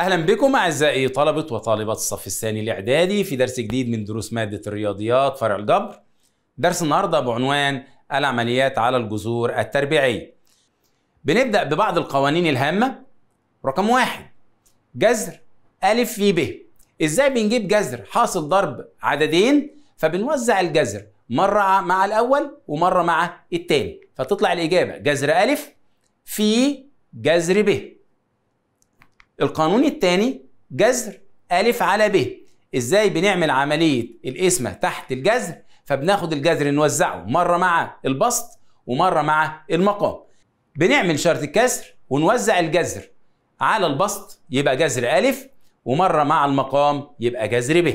اهلا بكم اعزائي طلبه وطالبات الصف الثاني الاعدادي في درس جديد من دروس ماده الرياضيات فرع الجبر درس النهارده بعنوان العمليات على الجذور التربيعيه بنبدا ببعض القوانين الهامه رقم واحد جذر ا في ب ازاي بنجيب جذر حاصل ضرب عددين فبنوزع الجذر مره مع الاول ومره مع الثاني فتطلع الاجابه جذر ا في جذر ب القانون الثاني جذر ألف على ب إزاي بنعمل عملية القسمة تحت الجذر فبناخد الجذر نوزعه مرة مع البسط ومرة مع المقام بنعمل شرط الكسر ونوزع الجذر على البسط يبقى جذر ألف ومرة مع المقام يبقى جذر ب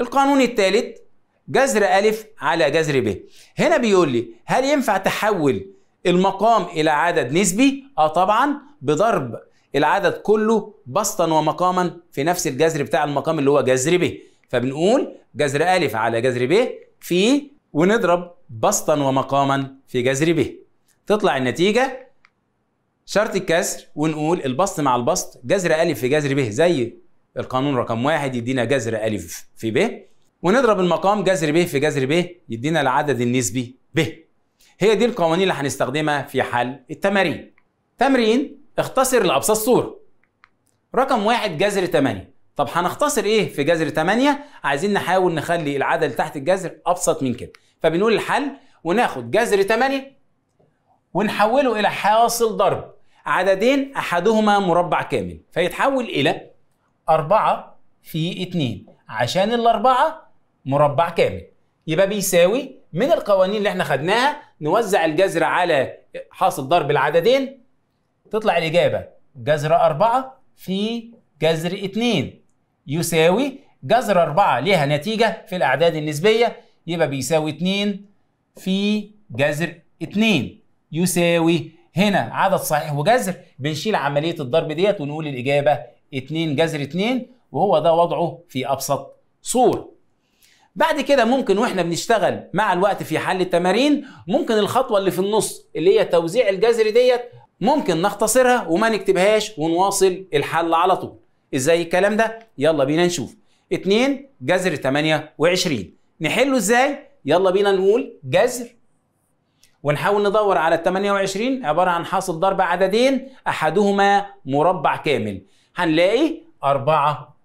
القانون الثالث جذر ألف على جذر ب هنا بيقول لي هل ينفع تحول المقام إلى عدد نسبي؟ آه طبعا بضرب العدد كله بسطا ومقاما في نفس الجذر بتاع المقام اللي هو جذر ب فبنقول جذر ألف على جذر ب في ونضرب بسطا ومقاما في جذر ب تطلع النتيجة شرط الكسر ونقول البسط مع البسط جذر ألف في جذر ب زي القانون رقم واحد يدينا جذر ألف في ب ونضرب المقام جذر ب في جذر ب يدينا العدد النسبي ب هي دي القوانين اللي هنستخدمها في حل التمارين تمرين اختصر لأبسط صورة رقم واحد جذر 8 طب هنختصر ايه في جذر 8 عايزين نحاول نخلي العدد اللي تحت الجذر ابسط من كده فبنقول الحل وناخد جذر 8 ونحوله الى حاصل ضرب عددين احدهما مربع كامل فيتحول الى 4 في 2 عشان الاربعه مربع كامل يبقى بيساوي من القوانين اللي احنا خدناها نوزع الجذر على حاصل ضرب العددين تطلع الإجابة جذر أربعة في جذر اتنين يساوي جذر أربعة ليها نتيجة في الأعداد النسبية يبقى بيساوي اتنين في جذر اتنين يساوي هنا عدد صحيح وجذر بنشيل عملية الضرب ديت ونقول الإجابة 2 جذر 2 وهو ده وضعه في أبسط صورة بعد كده ممكن واحنا بنشتغل مع الوقت في حل التمارين ممكن الخطوة اللي في النص اللي هي توزيع الجذر ديت ممكن نختصرها وما نكتبهاش ونواصل الحل على طول ازاي الكلام ده يلا بينا نشوف 2 جذر 28 نحله ازاي يلا بينا نقول جذر ونحاول ندور على ال 28 عباره عن حاصل ضرب عددين احدهما مربع كامل هنلاقي 4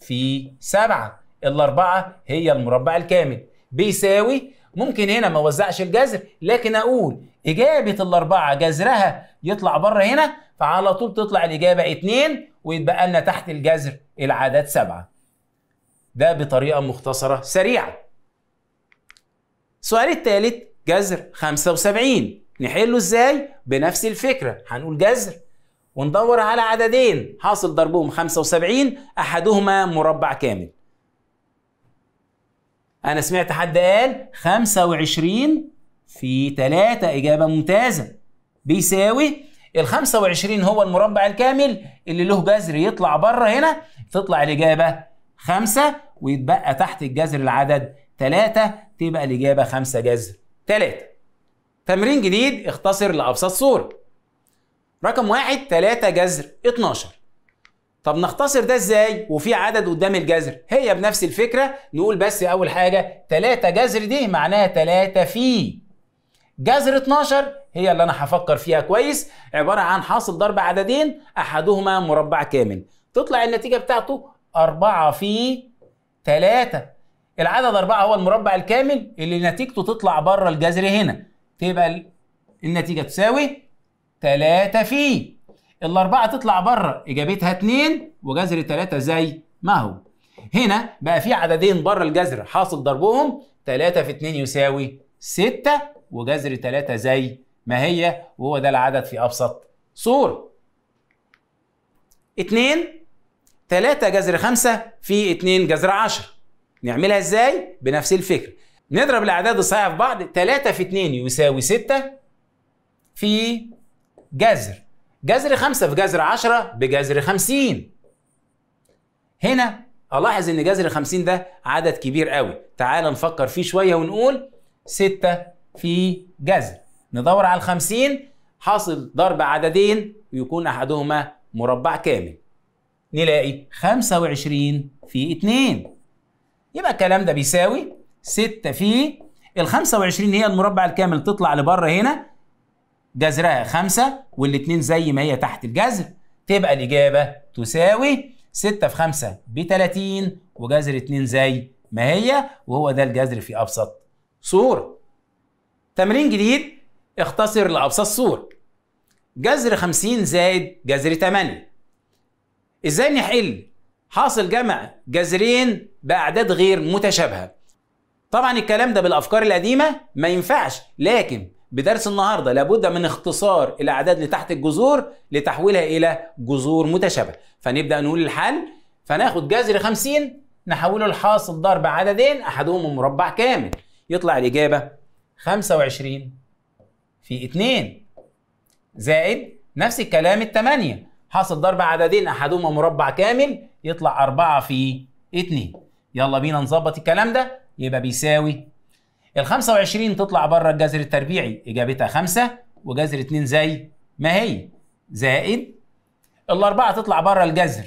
في 7 الأربعة هي المربع الكامل بيساوي ممكن هنا ما وزعش الجذر لكن اقول اجابه الاربعه جذرها يطلع بره هنا فعلى طول تطلع الاجابه 2 ويتبقى لنا تحت الجذر العدد سبعه. ده بطريقه مختصره سريعه. السؤال الثالث جذر 75 نحله ازاي؟ بنفس الفكره هنقول جذر وندور على عددين حاصل ضربهم 75 احدهما مربع كامل انا سمعت حد قال 25 في 3 اجابه ممتازه بيساوي ال 25 هو المربع الكامل اللي له جذر يطلع بره هنا تطلع الاجابه 5 ويتبقى تحت الجذر العدد 3 تبقى الاجابه 5 جذر 3 تمرين جديد اختصر لابسط صوره رقم واحد 3 جذر 12 طب نختصر ده ازاي وفي عدد قدام الجذر هي بنفس الفكره نقول بس اول حاجه 3 جذر دي معناها 3 في جذر 12 هي اللي انا هفكر فيها كويس عباره عن حاصل ضرب عددين احدهما مربع كامل تطلع النتيجه بتاعته 4 في 3 العدد 4 هو المربع الكامل اللي نتيجته تطلع بره الجذر هنا تبقى النتيجه تساوي 3 في الأربعة تطلع بره إجابتها 2 وجذر 3 زي ما هو هنا بقى في عددين بره الجذر حاصل ضربهم 3 في 2 يساوي 6 وجذر 3 زي ما هي وهو ده العدد في أبسط صورة 2 3 جذر 5 في 2 جذر 10 نعملها ازاي؟ بنفس الفكرة نضرب الأعداد الصحيحة في بعض 3 في 2 يساوي 6 في جذر جذر خمسة في جذر عشرة بجذر خمسين هنا ألاحظ إن جذر خمسين ده عدد كبير قوي تعال نفكر فيه شوية ونقول ستة في جذر ندور على الخمسين حاصل ضرب عددين ويكون أحدهما مربع كامل نلاقي خمسة وعشرين في اتنين يبقى الكلام ده بيساوي ستة في الخمسة وعشرين هي المربع الكامل تطلع لبره هنا جذرها خمسة والاتنين زي ما هي تحت الجذر تبقى الإجابة تساوي 6 في 5 ب 30 وجذر 2 زي ما هي وهو ده الجذر في أبسط صورة. تمرين جديد اختصر لأبسط صورة. جذر 50 زائد جذر 8 ازاي نحل حاصل جمع جذرين باعداد غير متشابهه طبعا الكلام ده بالافكار القديمه ما ينفعش لكن بدرس النهارده لابد من اختصار الاعداد اللي تحت الجذور لتحويلها الى جذور متشابهه فنبدا نقول الحل فناخد جذر 50 نحوله لحاصل ضرب عددين احدهم مربع كامل يطلع الاجابه 25 في 2 زائد نفس الكلام الثمانية حاصل ضرب عددين احدهما مربع كامل يطلع 4 في 2 يلا بينا نظبط الكلام ده يبقى بيساوي ال 25 تطلع بره الجذر التربيعي اجابتها 5 وجذر 2 زي ما هي زائد الاربعه تطلع بره الجذر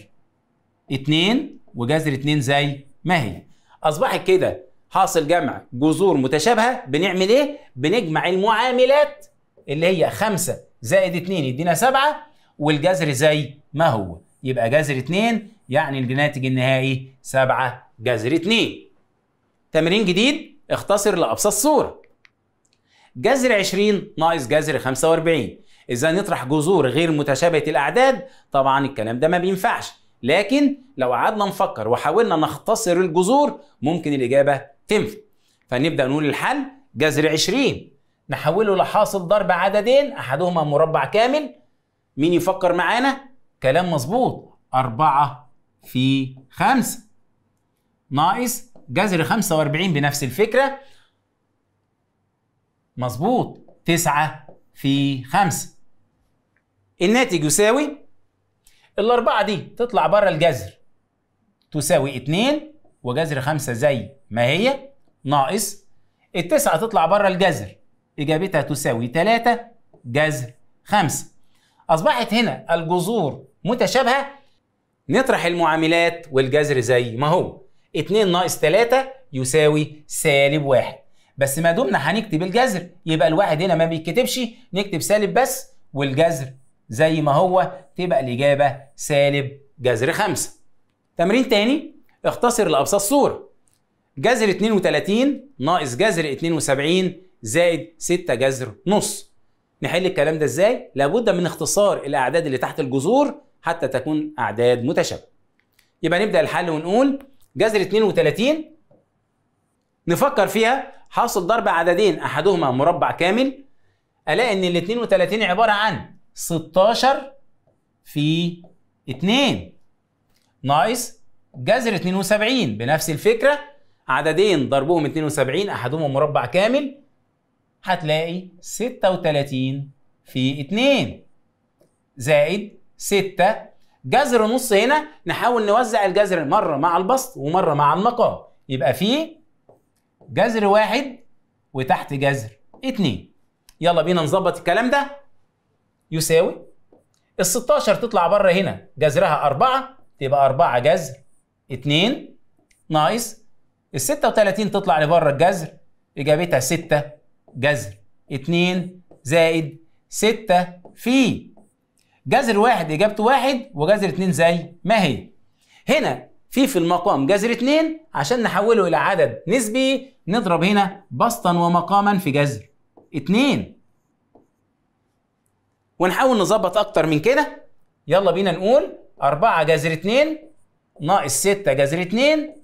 2 وجذر 2 زي ما هي اصبحت كده حاصل جمع جذور متشابهه بنعمل ايه؟ بنجمع المعاملات اللي هي 5 زائد 2 يدينا 7 والجذر زي ما هو يبقى جذر 2 يعني الناتج النهائي 7 جذر 2 تمرين جديد اختصر لأبسط صورة جذر 20 ناقص جذر 45 إذا نطرح جذور غير متشابهة الأعداد طبعا الكلام ده ما بينفعش لكن لو قعدنا نفكر وحاولنا نختصر الجذور ممكن الإجابة تنفع فنبدأ نقول الحل جذر 20 نحوله لحاصل ضرب عددين أحدهما مربع كامل مين يفكر معانا؟ كلام مظبوط 4 في 5 ناقص جذر 45 بنفس الفكرة مظبوط 9 في 5 الناتج يساوي الأربعة دي تطلع بره الجذر تساوي 2 وجذر 5 زي ما هي ناقص التسعة تطلع بره الجذر إجابتها تساوي 3 جذر 5 أصبحت هنا الجذور متشابهة نطرح المعاملات والجذر زي ما هو 2 ناقص 3 يساوي سالب 1 بس ما دمنا هنكتب الجذر يبقى الواحد هنا ما بيتكتبش نكتب سالب بس والجذر زي ما هو تبقى الإجابة سالب جذر 5 تمرين تاني اختصر لأبسط صورة جذر 32 ناقص جذر 72 زائد 6 جذر نص نحل الكلام ده ازاي؟ لابد من اختصار الأعداد اللي تحت الجذور حتى تكون أعداد متشابهة يبقى نبدأ الحل ونقول جذر 32 نفكر فيها حاصل ضرب عددين احدهما مربع كامل الاقي ان ال 32 عباره عن 16 في 2 ناقص جذر 72 بنفس الفكره عددين ضربهم 72 احدهما مربع كامل هتلاقي 36 في 2 زائد 6 جذر نص هنا نحاول نوزع الجذر مره مع البسط ومره مع المقام يبقى في جذر واحد وتحت جذر اتنين يلا بينا نظبط الكلام ده يساوي ال 16 تطلع بره هنا جذرها 4 تبقى 4 جذر 2 ناقص ال 36 تطلع لبره الجذر اجابتها 6 جذر 2 زائد 6 في جذر واحد اجابته واحد وجذر اتنين زي ما هي هنا في في المقام جذر اتنين عشان نحوله الى عدد نسبي نضرب هنا بسطا ومقاما في جذر اتنين ونحاول نظبط اكتر من كده يلا بينا نقول 4 جذر 2 ناقص 6 جذر 2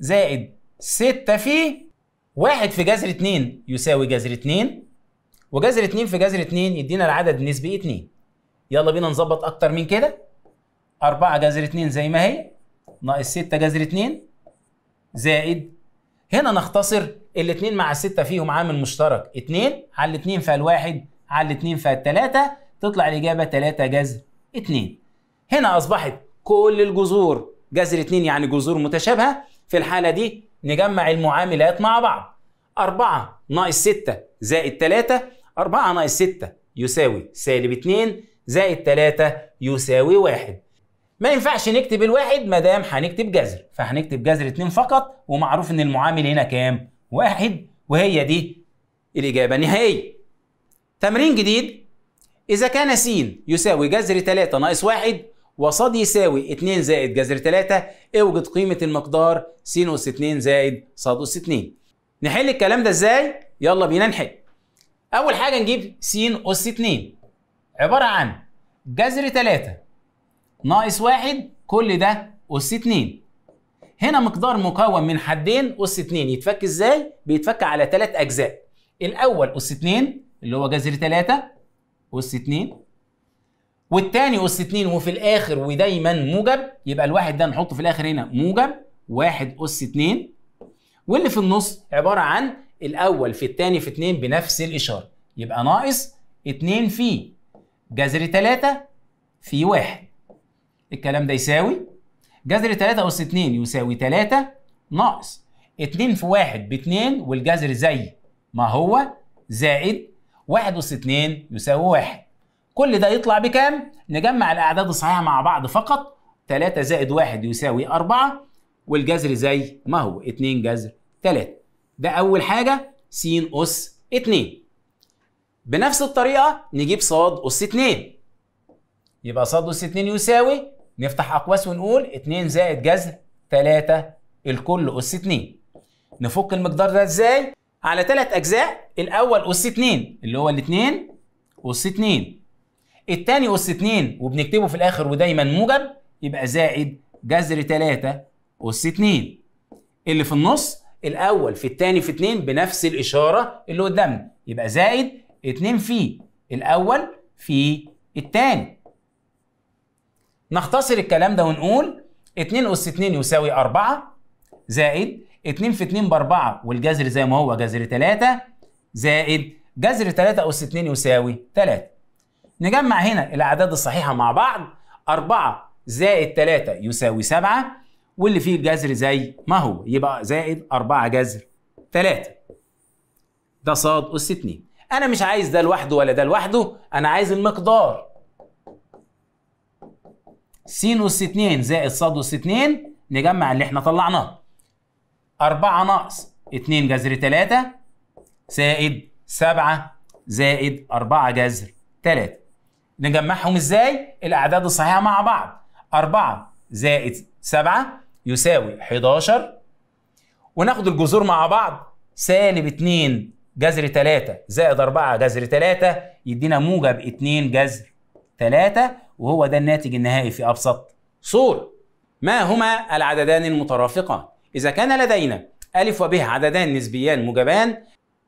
زائد 6 في واحد في جذر 2 يساوي جذر 2 وجذر 2 في جذر 2 يدينا العدد النسبي 2 يلا بينا نظبط اكتر من كده 4 جذر 2 زي ما هي ناقص 6 جذر 2 زائد هنا نختصر الاثنين مع الستة فيهم عامل مشترك 2 على 2 فالواحد على 2 فالتلاتة تطلع الإجابة 3 جذر 2 هنا أصبحت كل الجذور جذر 2 يعني جذور متشابهة في الحالة دي نجمع المعاملات مع بعض 4 ناقص 6 زائد 3 4 ناقص 6 يساوي سالب 2 زائد 3 يساوي 1 ما ينفعش نكتب الواحد ما دام هنكتب جذر فهنكتب جذر 2 فقط ومعروف ان المعامل هنا كام واحد وهي دي الاجابه النهائيه تمرين جديد اذا كان س يساوي جذر 3 ناقص 1 وص يساوي 2 زائد جذر 3 اوجد قيمه المقدار س اس 2 زائد ص اس 2 نحل الكلام ده ازاي يلا بينا نحل اول حاجه نجيب س اس 2 عباره عن جذر 3 ناقص 1 كل ده اس 2 هنا مقدار مكون من حدين اس 2 يتفك ازاي؟ بيتفك على ثلاث اجزاء الاول اس 2 اللي هو جذر 3 اس 2 والثاني اس 2 وفي الاخر ودايما موجب يبقى الواحد ده نحطه في الاخر هنا موجب 1 اس 2 واللي في النص عباره عن الاول في الثاني في 2 بنفس الاشاره يبقى ناقص 2 في جذر 3 في 1 الكلام ده يساوي جذر 3 أس 2 يساوي 3 ناقص 2 في 1 ب 2 والجذر زي ما هو زائد 1 أس 2 يساوي 1 كل ده يطلع بكام؟ نجمع الأعداد الصحيحة مع بعض فقط 3 زائد 1 يساوي 4 والجذر زي ما هو 2 جذر 3 ده أول حاجة س أس 2 بنفس الطريقه نجيب ص اس 2 يبقى ص اس 2 يساوي نفتح اقواس ونقول 2 زائد جذر 3 الكل اس 2 نفك المقدار ده ازاي على ثلاث اجزاء الاول اس 2 اللي هو الاثنين اس 2 الثاني اس 2 وبنكتبه في الاخر ودايما موجب يبقى زائد جذر 3 اس 2 اللي في النص الاول في الثاني في 2 بنفس الاشاره اللي قدامنا يبقى زائد اتنين في الاول في التاني نختصر الكلام ده ونقول 2 أس 2 يساوي 4 زائد 2 في 2 ب 4 والجذر زي ما هو جذر 3 زائد جذر 3 أس 2 يساوي 3 نجمع هنا الأعداد الصحيحة مع بعض 4 زائد 3 يساوي 7 واللي فيه الجذر زي ما هو يبقى زائد 4 جذر 3 ده ص أس 2 انا مش عايز ده لوحده ولا ده لوحده انا عايز المقدار س 2 زائد ص 2 نجمع اللي احنا طلعناه 4 ناقص 2 جذر 3 زائد 7 زائد 4 جذر 3 نجمعهم ازاي؟ الأعداد الصحيحة مع بعض 4 زائد 7 يساوي 11 وناخد الجذور مع بعض سالب 2 جذر 3 زائد 4 جذر 3 يدينا موجب 2 جذر 3 وهو ده الناتج النهائي في أبسط صورة ما هما العددان المترافقان؟ إذا كان لدينا أ وب عددان نسبيان موجبان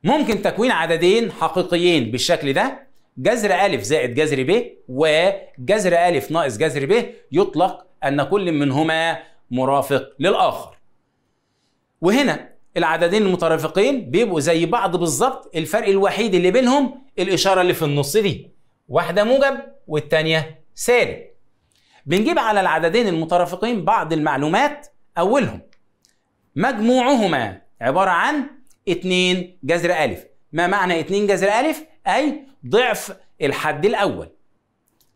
ممكن تكوين عددين حقيقيين بالشكل ده جذر أ زائد جذر ب وجذر أ ناقص جذر ب يطلق أن كل منهما مرافق للآخر وهنا العددين المترافقين بيبقوا زي بعض بالظبط الفرق الوحيد اللي بينهم الإشارة اللي في النص دي واحدة موجب والتانية سالب بنجيب على العددين المترافقين بعض المعلومات أولهم مجموعهما عبارة عن 2 جذر أ ما معنى 2 جذر أ؟ أي ضعف الحد الأول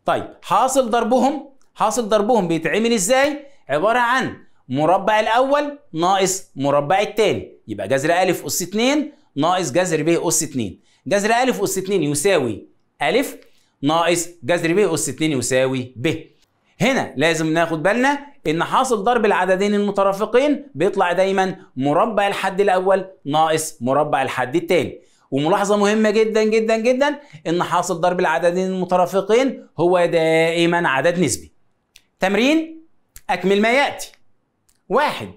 طيب حاصل ضربهم حاصل ضربهم بيتعمل إزاي؟ عبارة عن مربع الاول ناقص مربع الثاني يبقى جذر ا اس 2 ناقص جذر ب اس 2 جذر ا اس 2 يساوي ا ناقص جذر ب اس 2 يساوي ب هنا لازم ناخد بالنا ان حاصل ضرب العددين المترافقين بيطلع دايما مربع الحد الاول ناقص مربع الحد الثاني وملاحظة مهمة جدا جدا جدا ان حاصل ضرب العددين المترافقين هو دائما عدد نسبي تمرين اكمل ما يأتي واحد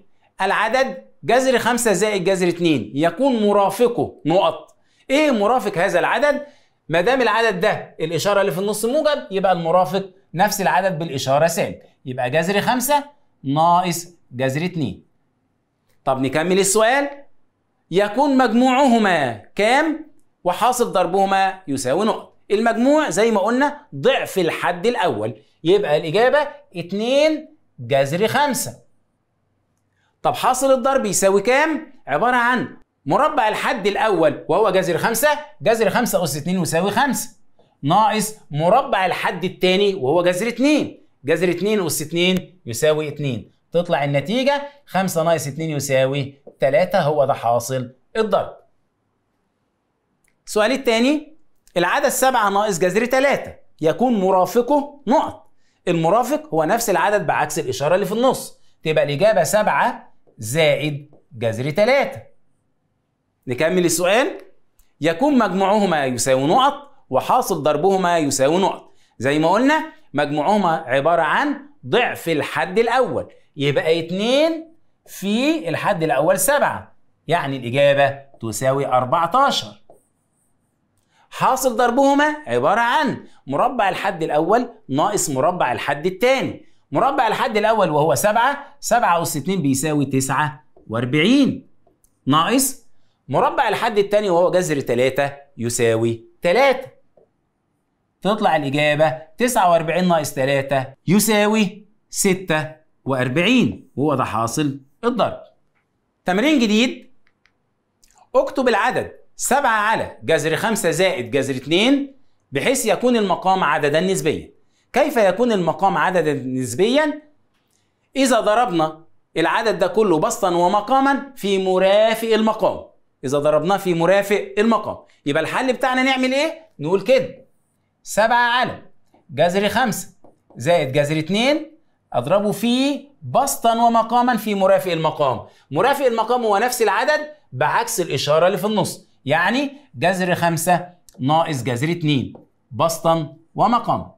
العدد جذر خمسة زائد جذر اتنين يكون مرافقه نقط ايه مرافق هذا العدد؟ ما دام العدد ده الاشاره اللي في النص موجب يبقى المرافق نفس العدد بالاشاره سالب يبقى جذر خمسة ناقص جذر اتنين طب نكمل السؤال يكون مجموعهما كام وحاصل ضربهما يساوي نقط المجموع زي ما قلنا ضعف الحد الاول يبقى الاجابه 2 جذر 5 طب حاصل الضرب يساوي كام؟ عبارة عن مربع الحد الأول وهو جذر 5 جذر 5 أس 2 يساوي 5 ناقص مربع الحد الثاني وهو جذر 2 جذر 2 أس 2 يساوي 2 تطلع النتيجة 5 ناقص 2 يساوي 3 هو ده حاصل الضرب السؤال الثاني العدد 7 ناقص جذر 3 يكون مرافقه نقط المرافق هو نفس العدد بعكس الإشارة اللي في النص تبقى الإجابة 7 زائد جذر 3 نكمل السؤال يكون مجموعهما يساوي نقط وحاصل ضربهما يساوي نقط زي ما قلنا مجموعهما عبارة عن ضعف الحد الأول يبقى 2 في الحد الأول 7 يعني الإجابة تساوي 14 حاصل ضربهما عبارة عن مربع الحد الأول ناقص مربع الحد الثاني مربع الحد الأول وهو 7 7 أس 2 بيساوي 49 ناقص مربع الحد الثاني وهو جذر 3 يساوي 3 تطلع الإجابة 49 ناقص 3 يساوي 46 وهو ده حاصل الضرب تمرين جديد اكتب العدد 7 على جذر 5 زائد جذر 2 بحيث يكون المقام عددا نسبيا كيف يكون المقام عددا نسبيا إذا ضربنا العدد ده كله بسطا ومقاما في مرافق المقام إذا ضربناه في مرافق المقام يبقى الحل بتاعنا نعمل إيه؟ نقول كده 7 على جذر 5 زائد جذر 2 أضربه في بسطا ومقاما في مرافق المقام مرافق المقام هو نفس العدد بعكس الإشارة اللي في النص يعني جذر 5 ناقص جذر 2 بسطا ومقاما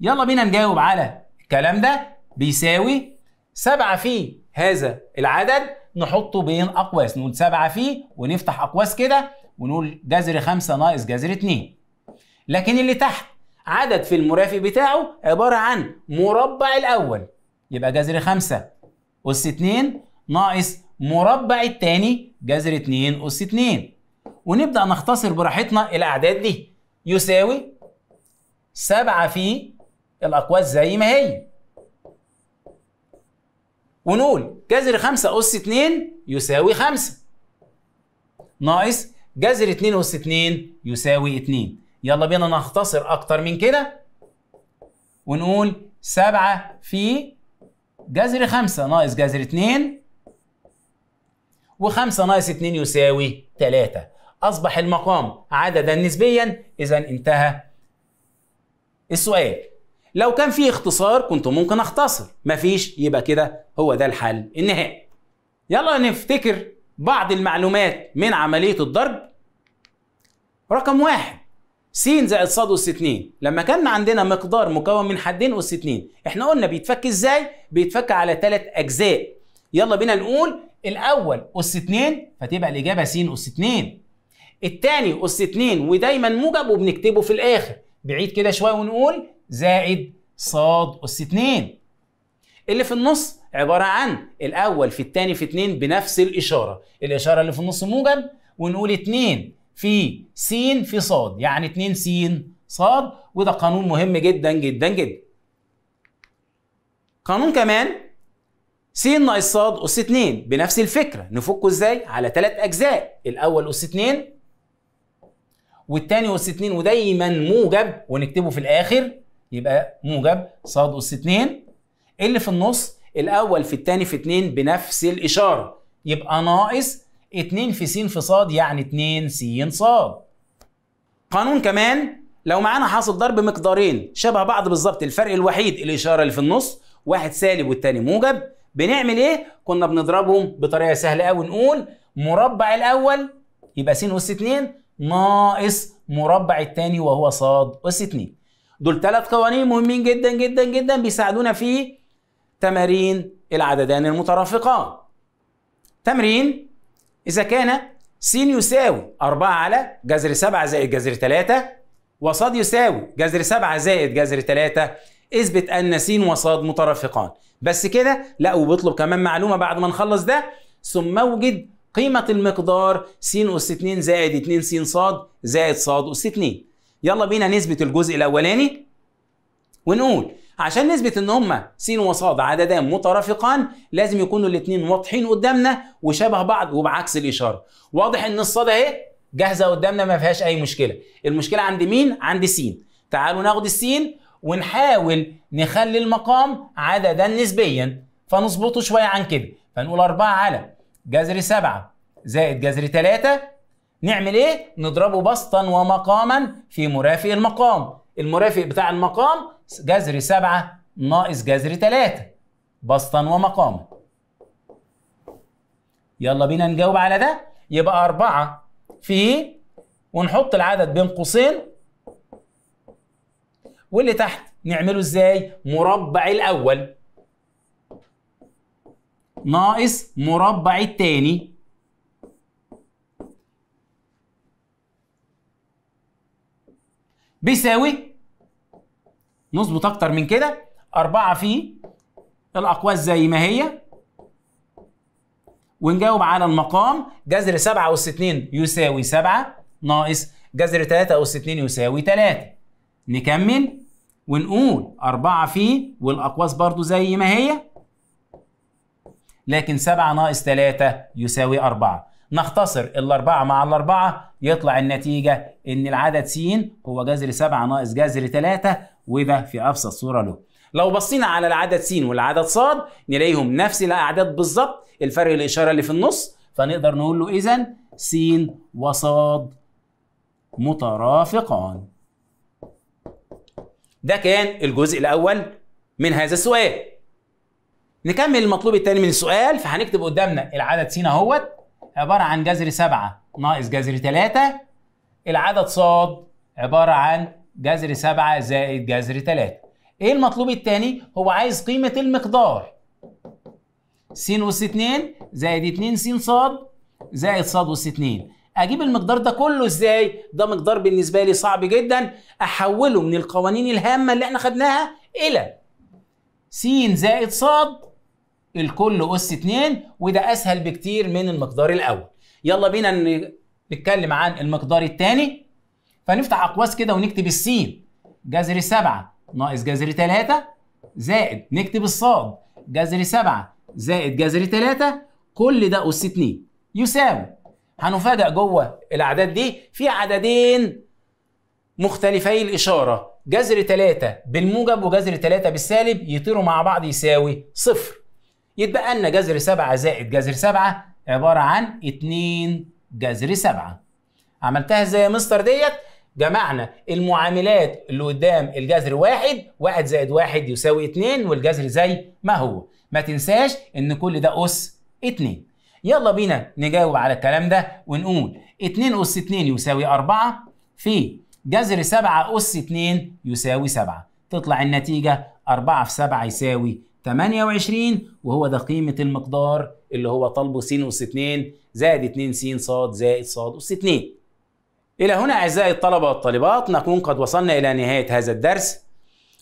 يلا بينا نجاوب على الكلام ده بيساوي 7 في هذا العدد نحطه بين اقواس نقول 7 في ونفتح اقواس كده ونقول جذر 5 ناقص جذر 2 لكن اللي تحت عدد في المرافق بتاعه عباره عن مربع الاول يبقى جذر 5 أس 2 ناقص مربع الثاني جذر 2 أس 2 ونبدأ نختصر براحتنا الأعداد دي يساوي 7 في الأقواس زي ما هي ونقول جذر 5 أس 2 يساوي 5 ناقص جذر 2 أس 2 يساوي 2 يلا بينا نختصر أكتر من كده ونقول 7 في جذر 5 ناقص جذر 2 و5 ناقص 2 يساوي 3 أصبح المقام عددا نسبيا إذا انتهى السؤال لو كان في اختصار كنت ممكن اختصر مفيش يبقى كده هو ده الحل النهائي يلا نفتكر بعض المعلومات من عملية الضرب رقم واحد س زائد ص أس 2 لما كان عندنا مقدار مكون من حدين أس 2 احنا قلنا بيتفك ازاي؟ بيتفك على ثلاث أجزاء يلا بينا نقول الأول أس 2 فتبقى الإجابة س أس 2 الثاني أس 2 ودايما موجب وبنكتبه في الآخر بعيد كده شويه ونقول زائد ص اس 2 اللي في النص عباره عن الاول في الثاني في 2 بنفس الاشاره الاشاره اللي في النص موجب ونقول 2 في س في ص يعني 2 س ص وده قانون مهم جدا جدا جدا قانون كمان س ناقص ص اس 2 بنفس الفكره نفكه ازاي على ثلاث اجزاء الاول اس 2 والثاني أس 2 ودايما موجب ونكتبه في الآخر يبقى موجب ص أس 2 اللي في النص الأول في الثاني في 2 بنفس الإشارة يبقى ناقص 2 في س في ص يعني 2 س ص قانون كمان لو معانا حاصل ضرب مقدارين شبه بعض بالظبط الفرق الوحيد الإشارة اللي في النص واحد سالب والثاني موجب بنعمل ايه؟ كنا بنضربهم بطريقة سهلة قوي نقول مربع الأول يبقى س أس 2 ناقص مربع الثاني وهو ص أس 2 دول ثلاث قوانين مهمين جدا جدا جدا بيساعدونا في تمارين العددان المترافقان تمرين إذا كان س يساوي 4 على جذر 7 زائد جذر 3 وص يساوي جذر 7 زائد جذر 3 اثبت أن س وص مترافقان بس كده لا وبيطلب كمان معلومة بعد ما نخلص ده ثم اوجد قيمة المقدار س أس 2 زائد 2 س ص زائد ص أس 2 يلا بينا نثبت الجزء الأولاني ونقول عشان نثبت ان هما س وص عددان مترافقان لازم يكونوا الاثنين واضحين قدامنا وشبه بعض وبعكس الاشاره واضح ان الصاد اهي جاهزه قدامنا ما فيهاش اي مشكله المشكله عند مين عند س تعالوا ناخد السين ونحاول نخلي المقام عددا نسبيا فنظبطه شويه عن كده فنقول 4 على جذر سبعة زائد جذر تلاتة نعمل ايه؟ نضربه بسطا ومقاما في مرافق المقام المرافق بتاع المقام جذر سبعة ناقص جذر تلاتة بسطا ومقاما يلا بينا نجاوب على ده يبقى أربعة في ونحط العدد بين قوسين واللي تحت نعمله ازاي؟ مربع الأول ناقص مربع الثاني بيساوي نظبط اكتر من كده 4 في الاقواس زي ما هي ونجاوب على المقام جذر 7 أس 2 يساوي 7 ناقص جذر 3 أس 2 يساوي 3 نكمل ونقول 4 في والأقواس برضو زي ما هي لكن 7 ناقص 3 يساوي 4 نختصر الأربعة مع الأربعة يطلع النتيجة إن العدد س هو جذر 7 ناقص جذر 3 وده في أبسط صورة له لو بصينا على العدد س والعدد ص نلاقيهم نفس الأعداد بالظبط الفرق الإشارة اللي في النص فنقدر نقول له إذا س وص مترافقان ده كان الجزء الأول من هذا السؤال نكمل المطلوب الثاني من السؤال فهنكتب قدامنا العدد س اهوت عباره عن جذر 7 ناقص جذر 3 العدد ص عباره عن جذر 7 زائد جذر 3 ايه المطلوب الثاني هو عايز قيمه المقدار س اس 2 زائد 2 س ص زائد ص اس 2 اجيب المقدار ده كله ازاي ده مقدار بالنسبه لي صعب جدا احوله من القوانين الهامه اللي احنا خدناها الى س زائد ص الكل أس 2 وده أسهل بكتير من المقدار الأول يلا بينا نتكلم عن المقدار الثاني فنفتح أقواس كده ونكتب السين جذر 7 ناقص جذر 3 زائد نكتب الصاد جذر 7 زائد جذر 3 كل ده أس 2 يساوي هنفاجئ جوه الأعداد دي في عددين مختلفي الإشارة جذر 3 بالموجب وجذر 3 بالسالب يطيروا مع بعض يساوي صفر يتبقى لنا جذر 7 زائد جذر 7 عباره عن 2 جذر 7 عملتها ازاي يا مستر ديت جمعنا المعاملات اللي قدام الجذر واحد واحد زائد واحد يساوي اتنين والجذر زي ما هو ما تنساش ان كل ده اس اتنين يلا بينا نجاوب على الكلام ده ونقول اتنين اس اتنين يساوي اربعة في جذر سبعة اس اتنين يساوي سبعة تطلع النتيجة اربعة في سبعة يساوي 28 وهو ده قيمة المقدار اللي هو طلبه س أس 2 زائد 2 س ص زائد ص أس 2 إلى هنا أعزائي الطلبة والطالبات نكون قد وصلنا إلى نهاية هذا الدرس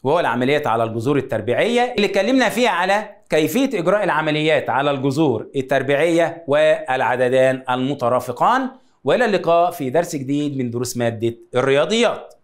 وهو العمليات على الجذور التربيعية اللي اتكلمنا فيها على كيفية إجراء العمليات على الجذور التربيعية والعددان المترافقان وإلى اللقاء في درس جديد من دروس مادة الرياضيات